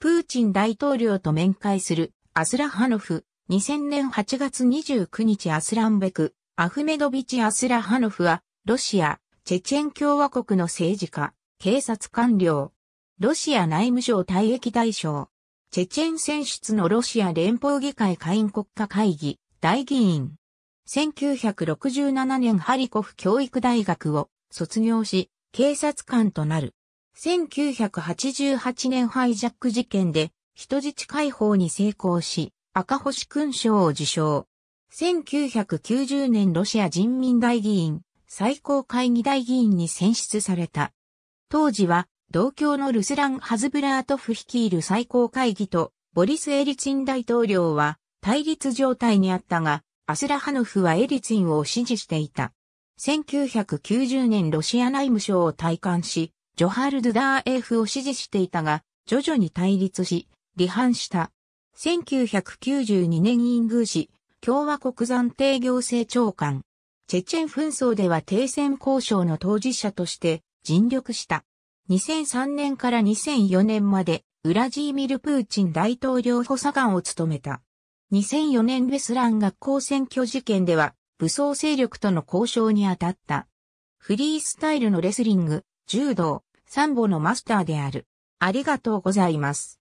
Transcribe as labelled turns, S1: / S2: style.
S1: プーチン大統領と面会するアスラハノフ。2000年8月29日アスランベク、アフメドビチ・アスラハノフは、ロシア、チェチェン共和国の政治家、警察官僚、ロシア内務省退役大将、チェチェン選出のロシア連邦議会下院国家会議、大議員。1967年ハリコフ教育大学を卒業し、警察官となる。1988年ハイジャック事件で人質解放に成功し、赤星勲章を受賞。1990年ロシア人民大議員、最高会議大議員に選出された。当時は、同郷のルスラン・ハズブラートフ率いる最高会議と、ボリス・エリツィン大統領は、対立状態にあったが、アスラハノフはエリツィンを支持していた。1990年ロシア内務省を退官し、ジョハルドダーエフを支持していたが、徐々に対立し、離反した。1992年イングーシ、共和国暫定行政長官。チェチェン紛争では停戦交渉の当事者として尽力した。2003年から2004年まで、ウラジーミル・プーチン大統領補佐官を務めた。2004年ベスラン学校選挙事件では、武装勢力との交渉に当たった。フリースタイルのレスリング、柔道、サンボのマスターである。ありがとうございます。